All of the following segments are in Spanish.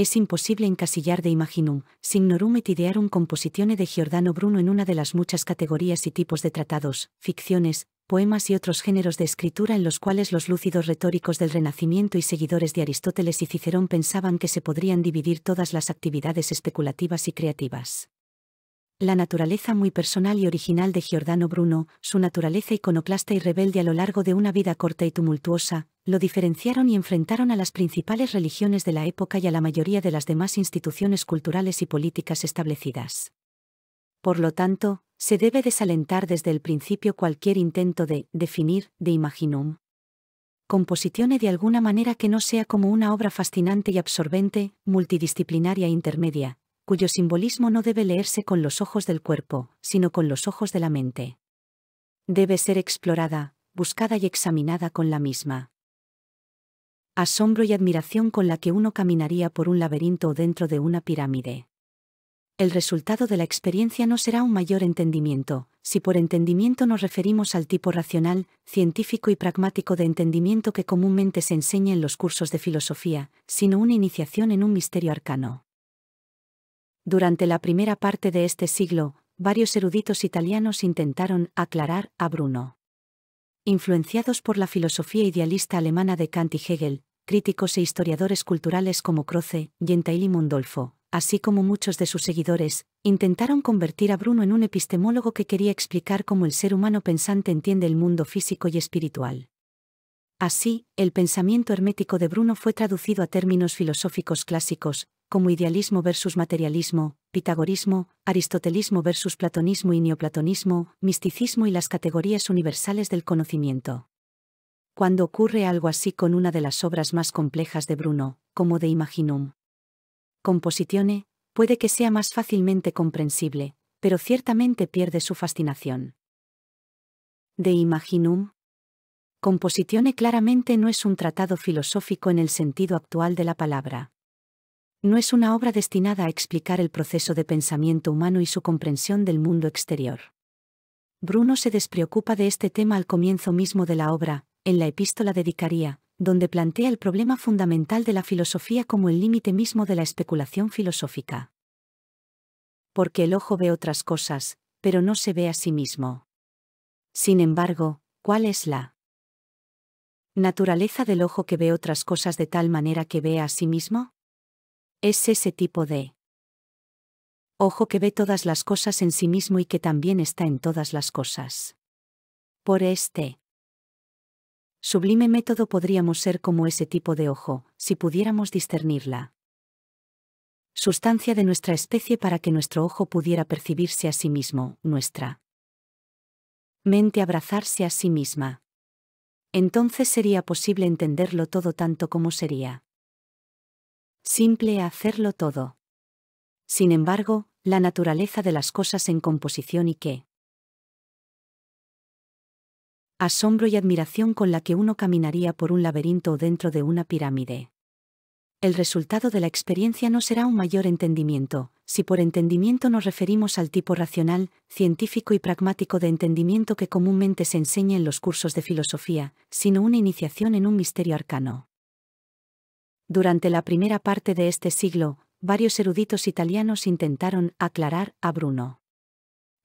es imposible encasillar de imaginum, signorum et idearum compositione de Giordano Bruno en una de las muchas categorías y tipos de tratados, ficciones, poemas y otros géneros de escritura en los cuales los lúcidos retóricos del Renacimiento y seguidores de Aristóteles y Cicerón pensaban que se podrían dividir todas las actividades especulativas y creativas. La naturaleza muy personal y original de Giordano Bruno, su naturaleza iconoclasta y rebelde a lo largo de una vida corta y tumultuosa, lo diferenciaron y enfrentaron a las principales religiones de la época y a la mayoría de las demás instituciones culturales y políticas establecidas. Por lo tanto, se debe desalentar desde el principio cualquier intento de definir, de imaginum. Composicione de alguna manera que no sea como una obra fascinante y absorbente, multidisciplinaria e intermedia, cuyo simbolismo no debe leerse con los ojos del cuerpo, sino con los ojos de la mente. Debe ser explorada, buscada y examinada con la misma. Asombro y admiración con la que uno caminaría por un laberinto o dentro de una pirámide. El resultado de la experiencia no será un mayor entendimiento, si por entendimiento nos referimos al tipo racional, científico y pragmático de entendimiento que comúnmente se enseña en los cursos de filosofía, sino una iniciación en un misterio arcano. Durante la primera parte de este siglo, varios eruditos italianos intentaron aclarar a Bruno. Influenciados por la filosofía idealista alemana de Kant y Hegel, críticos e historiadores culturales como Croce, Gentile y Mondolfo, así como muchos de sus seguidores, intentaron convertir a Bruno en un epistemólogo que quería explicar cómo el ser humano pensante entiende el mundo físico y espiritual. Así, el pensamiento hermético de Bruno fue traducido a términos filosóficos clásicos, como idealismo versus materialismo, pitagorismo, aristotelismo versus platonismo y neoplatonismo, misticismo y las categorías universales del conocimiento. Cuando ocurre algo así con una de las obras más complejas de Bruno, como de Imaginum. Compositione, puede que sea más fácilmente comprensible, pero ciertamente pierde su fascinación. De Imaginum. Compositione claramente no es un tratado filosófico en el sentido actual de la palabra. No es una obra destinada a explicar el proceso de pensamiento humano y su comprensión del mundo exterior. Bruno se despreocupa de este tema al comienzo mismo de la obra, en la epístola Dicaría, donde plantea el problema fundamental de la filosofía como el límite mismo de la especulación filosófica. Porque el ojo ve otras cosas, pero no se ve a sí mismo. Sin embargo, ¿cuál es la naturaleza del ojo que ve otras cosas de tal manera que ve a sí mismo? Es ese tipo de ojo que ve todas las cosas en sí mismo y que también está en todas las cosas. Por este sublime método podríamos ser como ese tipo de ojo, si pudiéramos discernirla. Sustancia de nuestra especie para que nuestro ojo pudiera percibirse a sí mismo, nuestra mente abrazarse a sí misma. Entonces sería posible entenderlo todo tanto como sería Simple hacerlo todo. Sin embargo, la naturaleza de las cosas en composición y qué asombro y admiración con la que uno caminaría por un laberinto o dentro de una pirámide. El resultado de la experiencia no será un mayor entendimiento, si por entendimiento nos referimos al tipo racional, científico y pragmático de entendimiento que comúnmente se enseña en los cursos de filosofía, sino una iniciación en un misterio arcano. Durante la primera parte de este siglo, varios eruditos italianos intentaron aclarar a Bruno.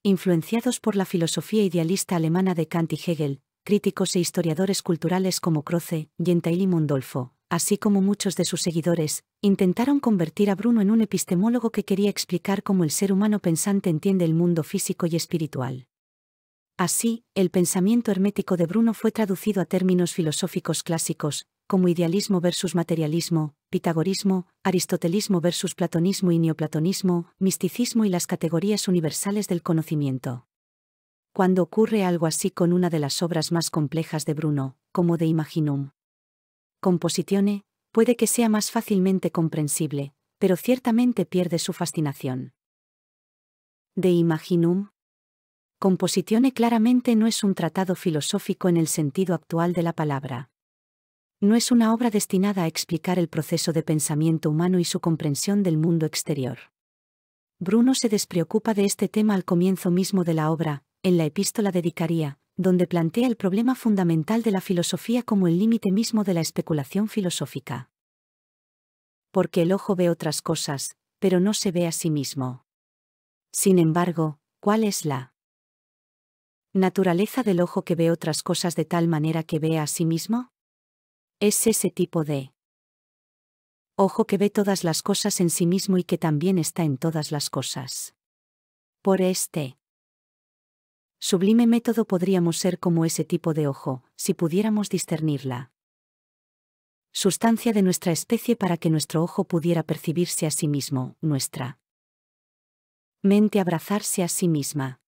Influenciados por la filosofía idealista alemana de Kant y Hegel, críticos e historiadores culturales como Croce, Gentile y Mondolfo, así como muchos de sus seguidores, intentaron convertir a Bruno en un epistemólogo que quería explicar cómo el ser humano pensante entiende el mundo físico y espiritual. Así, el pensamiento hermético de Bruno fue traducido a términos filosóficos clásicos, como idealismo versus materialismo, pitagorismo, aristotelismo versus platonismo y neoplatonismo, misticismo y las categorías universales del conocimiento. Cuando ocurre algo así con una de las obras más complejas de Bruno, como de Imaginum. Compositione, puede que sea más fácilmente comprensible, pero ciertamente pierde su fascinación. De Imaginum. Compositione claramente no es un tratado filosófico en el sentido actual de la palabra. No es una obra destinada a explicar el proceso de pensamiento humano y su comprensión del mundo exterior. Bruno se despreocupa de este tema al comienzo mismo de la obra, en la epístola Dicaría, donde plantea el problema fundamental de la filosofía como el límite mismo de la especulación filosófica. Porque el ojo ve otras cosas, pero no se ve a sí mismo. Sin embargo, ¿cuál es la naturaleza del ojo que ve otras cosas de tal manera que ve a sí mismo? Es ese tipo de ojo que ve todas las cosas en sí mismo y que también está en todas las cosas. Por este sublime método podríamos ser como ese tipo de ojo, si pudiéramos discernirla sustancia de nuestra especie para que nuestro ojo pudiera percibirse a sí mismo, nuestra mente abrazarse a sí misma.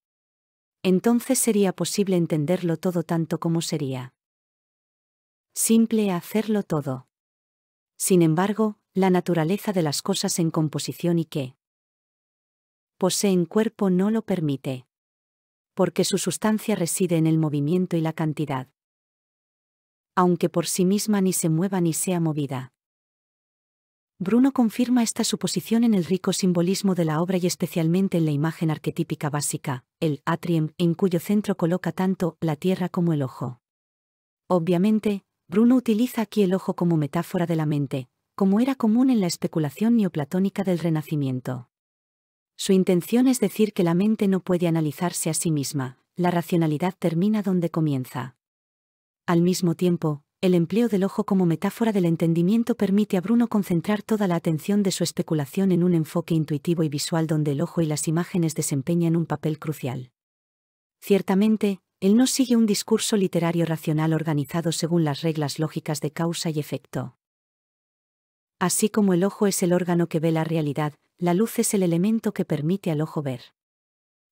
Entonces sería posible entenderlo todo tanto como sería simple hacerlo todo. Sin embargo, la naturaleza de las cosas en composición y que poseen cuerpo no lo permite. Porque su sustancia reside en el movimiento y la cantidad. Aunque por sí misma ni se mueva ni sea movida. Bruno confirma esta suposición en el rico simbolismo de la obra y especialmente en la imagen arquetípica básica, el atrium, en cuyo centro coloca tanto la tierra como el ojo. Obviamente, Bruno utiliza aquí el ojo como metáfora de la mente, como era común en la especulación neoplatónica del Renacimiento. Su intención es decir que la mente no puede analizarse a sí misma, la racionalidad termina donde comienza. Al mismo tiempo, el empleo del ojo como metáfora del entendimiento permite a Bruno concentrar toda la atención de su especulación en un enfoque intuitivo y visual donde el ojo y las imágenes desempeñan un papel crucial. Ciertamente, él no sigue un discurso literario racional organizado según las reglas lógicas de causa y efecto. Así como el ojo es el órgano que ve la realidad, la luz es el elemento que permite al ojo ver.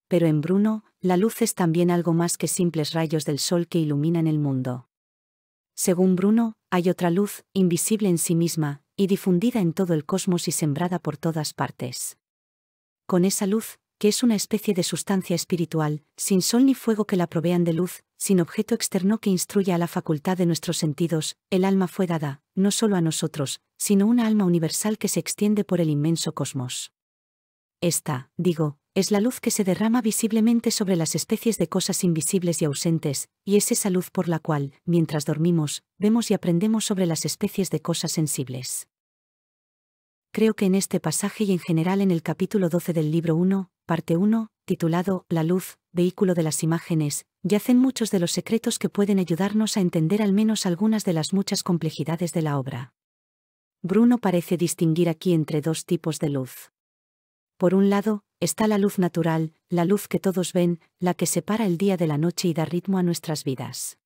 Pero en Bruno, la luz es también algo más que simples rayos del sol que iluminan el mundo. Según Bruno, hay otra luz, invisible en sí misma, y difundida en todo el cosmos y sembrada por todas partes. Con esa luz, que es una especie de sustancia espiritual, sin sol ni fuego que la provean de luz, sin objeto externo que instruya a la facultad de nuestros sentidos, el alma fue dada, no solo a nosotros, sino una alma universal que se extiende por el inmenso cosmos. Esta, digo, es la luz que se derrama visiblemente sobre las especies de cosas invisibles y ausentes, y es esa luz por la cual, mientras dormimos, vemos y aprendemos sobre las especies de cosas sensibles. Creo que en este pasaje y en general en el capítulo 12 del libro 1, parte 1, titulado La luz, vehículo de las imágenes, yacen muchos de los secretos que pueden ayudarnos a entender al menos algunas de las muchas complejidades de la obra. Bruno parece distinguir aquí entre dos tipos de luz. Por un lado, está la luz natural, la luz que todos ven, la que separa el día de la noche y da ritmo a nuestras vidas.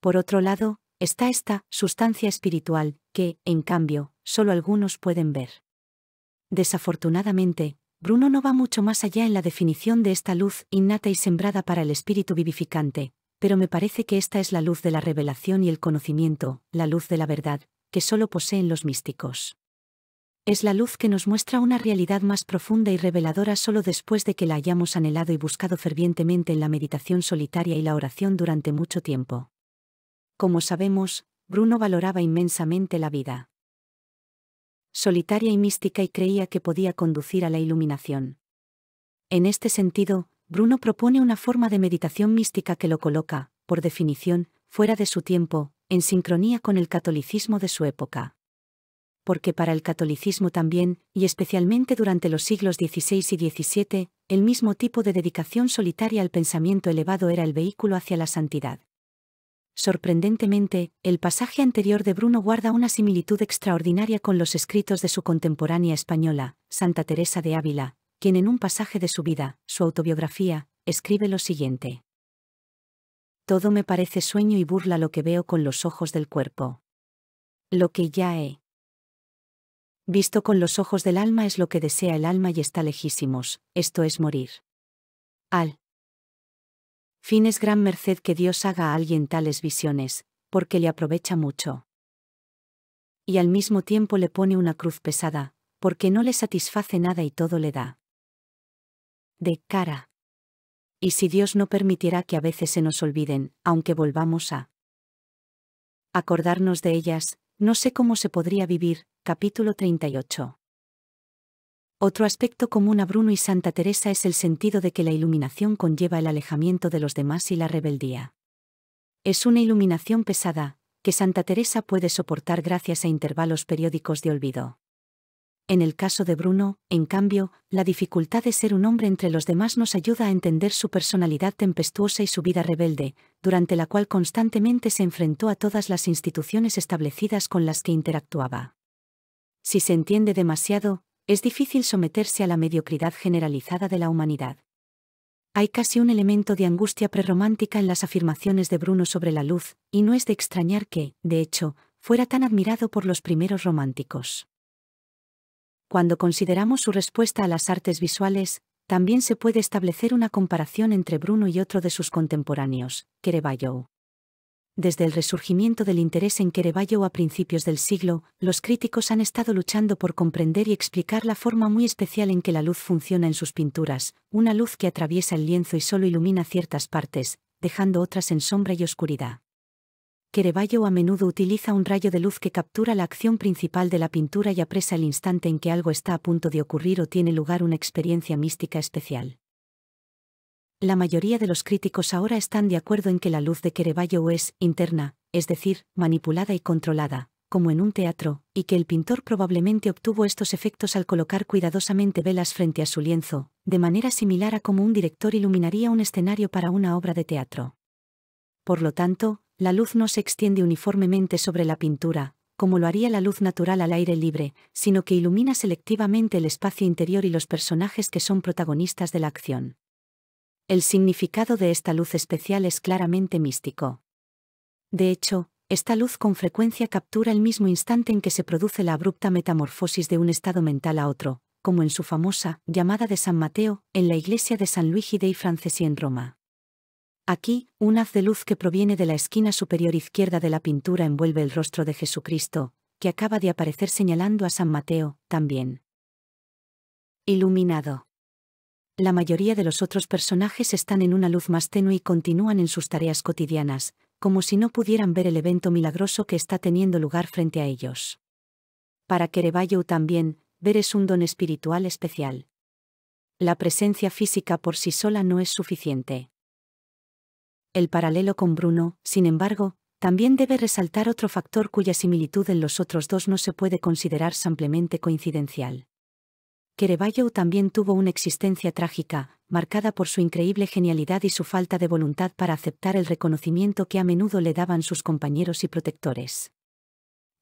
Por otro lado, está esta sustancia espiritual, que, en cambio, solo algunos pueden ver. Desafortunadamente, Bruno no va mucho más allá en la definición de esta luz innata y sembrada para el espíritu vivificante, pero me parece que esta es la luz de la revelación y el conocimiento, la luz de la verdad, que solo poseen los místicos. Es la luz que nos muestra una realidad más profunda y reveladora solo después de que la hayamos anhelado y buscado fervientemente en la meditación solitaria y la oración durante mucho tiempo. Como sabemos, Bruno valoraba inmensamente la vida solitaria y mística y creía que podía conducir a la iluminación. En este sentido, Bruno propone una forma de meditación mística que lo coloca, por definición, fuera de su tiempo, en sincronía con el catolicismo de su época. Porque para el catolicismo también, y especialmente durante los siglos XVI y XVII, el mismo tipo de dedicación solitaria al pensamiento elevado era el vehículo hacia la santidad. Sorprendentemente, el pasaje anterior de Bruno guarda una similitud extraordinaria con los escritos de su contemporánea española, Santa Teresa de Ávila, quien en un pasaje de su vida, su autobiografía, escribe lo siguiente. Todo me parece sueño y burla lo que veo con los ojos del cuerpo. Lo que ya he visto con los ojos del alma es lo que desea el alma y está lejísimos, esto es morir. Al Fin es gran merced que Dios haga a alguien tales visiones, porque le aprovecha mucho. Y al mismo tiempo le pone una cruz pesada, porque no le satisface nada y todo le da. De cara. Y si Dios no permitirá que a veces se nos olviden, aunque volvamos a acordarnos de ellas, no sé cómo se podría vivir, capítulo 38. Otro aspecto común a Bruno y Santa Teresa es el sentido de que la iluminación conlleva el alejamiento de los demás y la rebeldía. Es una iluminación pesada, que Santa Teresa puede soportar gracias a intervalos periódicos de olvido. En el caso de Bruno, en cambio, la dificultad de ser un hombre entre los demás nos ayuda a entender su personalidad tempestuosa y su vida rebelde, durante la cual constantemente se enfrentó a todas las instituciones establecidas con las que interactuaba. Si se entiende demasiado, es difícil someterse a la mediocridad generalizada de la humanidad. Hay casi un elemento de angustia prerromántica en las afirmaciones de Bruno sobre la luz, y no es de extrañar que, de hecho, fuera tan admirado por los primeros románticos. Cuando consideramos su respuesta a las artes visuales, también se puede establecer una comparación entre Bruno y otro de sus contemporáneos, Querevallow. Desde el resurgimiento del interés en quereballo a principios del siglo, los críticos han estado luchando por comprender y explicar la forma muy especial en que la luz funciona en sus pinturas, una luz que atraviesa el lienzo y solo ilumina ciertas partes, dejando otras en sombra y oscuridad. quereballo a menudo utiliza un rayo de luz que captura la acción principal de la pintura y apresa el instante en que algo está a punto de ocurrir o tiene lugar una experiencia mística especial. La mayoría de los críticos ahora están de acuerdo en que la luz de Querebayo es interna, es decir, manipulada y controlada, como en un teatro, y que el pintor probablemente obtuvo estos efectos al colocar cuidadosamente velas frente a su lienzo, de manera similar a como un director iluminaría un escenario para una obra de teatro. Por lo tanto, la luz no se extiende uniformemente sobre la pintura, como lo haría la luz natural al aire libre, sino que ilumina selectivamente el espacio interior y los personajes que son protagonistas de la acción. El significado de esta luz especial es claramente místico. De hecho, esta luz con frecuencia captura el mismo instante en que se produce la abrupta metamorfosis de un estado mental a otro, como en su famosa llamada de San Mateo, en la iglesia de San Luigi dei Francesi en Roma. Aquí, un haz de luz que proviene de la esquina superior izquierda de la pintura envuelve el rostro de Jesucristo, que acaba de aparecer señalando a San Mateo, también. Iluminado. La mayoría de los otros personajes están en una luz más tenue y continúan en sus tareas cotidianas, como si no pudieran ver el evento milagroso que está teniendo lugar frente a ellos. Para Querebayo también, ver es un don espiritual especial. La presencia física por sí sola no es suficiente. El paralelo con Bruno, sin embargo, también debe resaltar otro factor cuya similitud en los otros dos no se puede considerar simplemente coincidencial. Quereballo también tuvo una existencia trágica, marcada por su increíble genialidad y su falta de voluntad para aceptar el reconocimiento que a menudo le daban sus compañeros y protectores.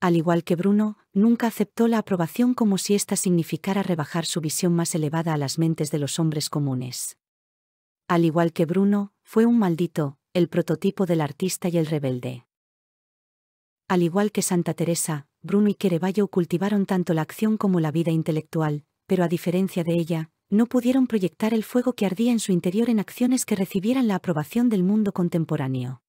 Al igual que Bruno, nunca aceptó la aprobación como si ésta significara rebajar su visión más elevada a las mentes de los hombres comunes. Al igual que Bruno, fue un maldito, el prototipo del artista y el rebelde. Al igual que Santa Teresa, Bruno y Quereballo cultivaron tanto la acción como la vida intelectual, pero a diferencia de ella, no pudieron proyectar el fuego que ardía en su interior en acciones que recibieran la aprobación del mundo contemporáneo.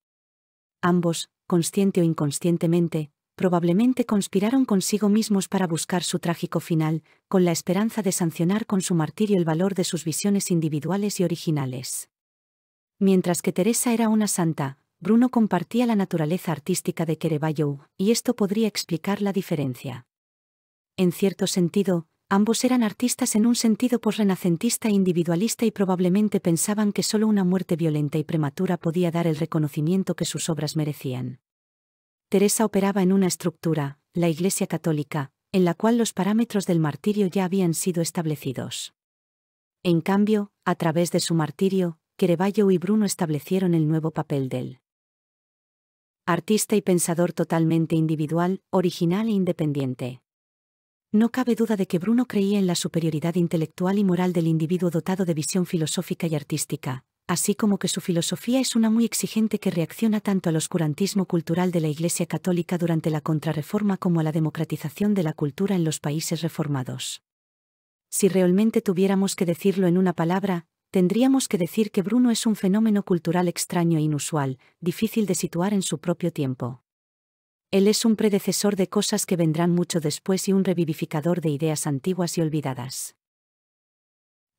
Ambos, consciente o inconscientemente, probablemente conspiraron consigo mismos para buscar su trágico final, con la esperanza de sancionar con su martirio el valor de sus visiones individuales y originales. Mientras que Teresa era una santa, Bruno compartía la naturaleza artística de Querebayo y esto podría explicar la diferencia. En cierto sentido, Ambos eran artistas en un sentido posrenacentista e individualista y probablemente pensaban que solo una muerte violenta y prematura podía dar el reconocimiento que sus obras merecían. Teresa operaba en una estructura, la Iglesia Católica, en la cual los parámetros del martirio ya habían sido establecidos. En cambio, a través de su martirio, Quereballo y Bruno establecieron el nuevo papel del artista y pensador totalmente individual, original e independiente. No cabe duda de que Bruno creía en la superioridad intelectual y moral del individuo dotado de visión filosófica y artística, así como que su filosofía es una muy exigente que reacciona tanto al oscurantismo cultural de la Iglesia Católica durante la Contrarreforma como a la democratización de la cultura en los países reformados. Si realmente tuviéramos que decirlo en una palabra, tendríamos que decir que Bruno es un fenómeno cultural extraño e inusual, difícil de situar en su propio tiempo. Él es un predecesor de cosas que vendrán mucho después y un revivificador de ideas antiguas y olvidadas.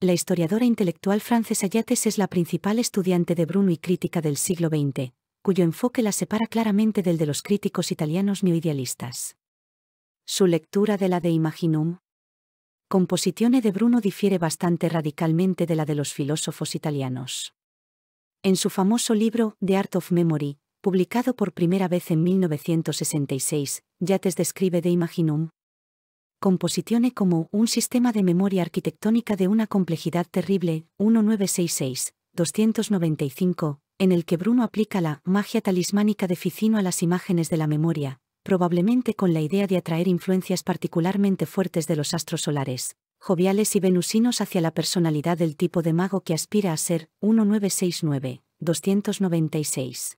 La historiadora intelectual Frances Ayates es la principal estudiante de Bruno y crítica del siglo XX, cuyo enfoque la separa claramente del de los críticos italianos neoidealistas. Su lectura de la de Imaginum, Compositione de Bruno difiere bastante radicalmente de la de los filósofos italianos. En su famoso libro The Art of Memory, publicado por primera vez en 1966, Yates describe de Imaginum. Compositione como un sistema de memoria arquitectónica de una complejidad terrible, 1966-295, en el que Bruno aplica la magia talismánica de Ficino a las imágenes de la memoria, probablemente con la idea de atraer influencias particularmente fuertes de los astros solares, joviales y venusinos hacia la personalidad del tipo de mago que aspira a ser, 1969-296.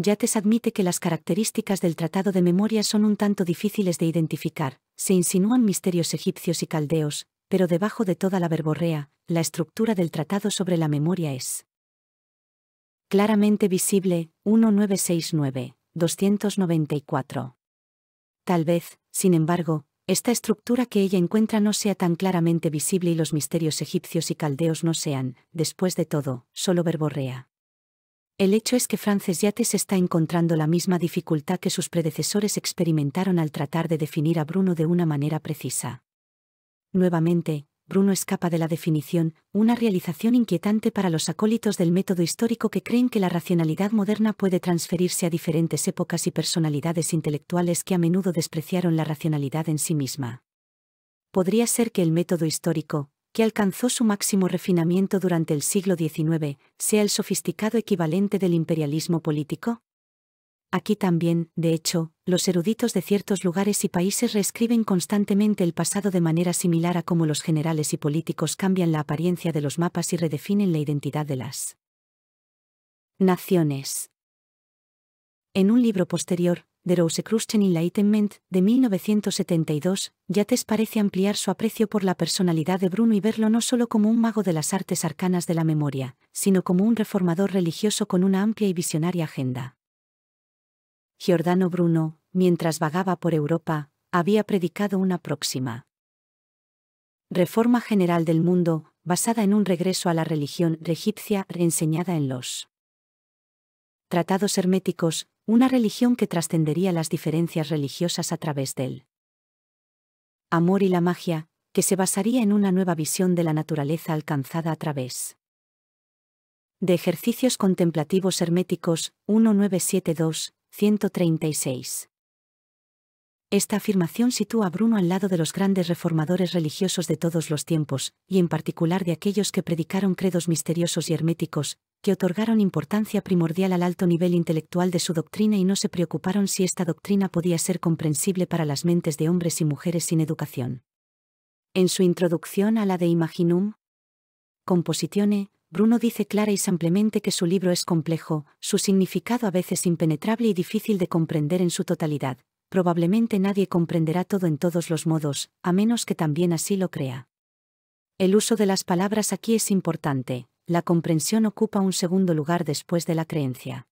Yates admite que las características del Tratado de Memoria son un tanto difíciles de identificar, se insinúan misterios egipcios y caldeos, pero debajo de toda la verborrea, la estructura del Tratado sobre la Memoria es claramente visible, 1969, 294. Tal vez, sin embargo, esta estructura que ella encuentra no sea tan claramente visible y los misterios egipcios y caldeos no sean, después de todo, solo verborrea. El hecho es que Frances Yates está encontrando la misma dificultad que sus predecesores experimentaron al tratar de definir a Bruno de una manera precisa. Nuevamente, Bruno escapa de la definición, una realización inquietante para los acólitos del método histórico que creen que la racionalidad moderna puede transferirse a diferentes épocas y personalidades intelectuales que a menudo despreciaron la racionalidad en sí misma. Podría ser que el método histórico, que alcanzó su máximo refinamiento durante el siglo XIX, sea el sofisticado equivalente del imperialismo político? Aquí también, de hecho, los eruditos de ciertos lugares y países reescriben constantemente el pasado de manera similar a como los generales y políticos cambian la apariencia de los mapas y redefinen la identidad de las naciones. En un libro posterior, de y Enlightenment, de 1972, Yates parece ampliar su aprecio por la personalidad de Bruno y verlo no solo como un mago de las artes arcanas de la memoria, sino como un reformador religioso con una amplia y visionaria agenda. Giordano Bruno, mientras vagaba por Europa, había predicado una próxima reforma general del mundo, basada en un regreso a la religión egipcia reenseñada en los tratados herméticos, una religión que trascendería las diferencias religiosas a través de él. amor y la magia, que se basaría en una nueva visión de la naturaleza alcanzada a través de ejercicios contemplativos herméticos 1972 136. Esta afirmación sitúa a Bruno al lado de los grandes reformadores religiosos de todos los tiempos, y en particular de aquellos que predicaron credos misteriosos y herméticos, que otorgaron importancia primordial al alto nivel intelectual de su doctrina y no se preocuparon si esta doctrina podía ser comprensible para las mentes de hombres y mujeres sin educación. En su introducción a la de Imaginum, Compositione, Bruno dice clara y simplemente que su libro es complejo, su significado a veces impenetrable y difícil de comprender en su totalidad. Probablemente nadie comprenderá todo en todos los modos, a menos que también así lo crea. El uso de las palabras aquí es importante, la comprensión ocupa un segundo lugar después de la creencia.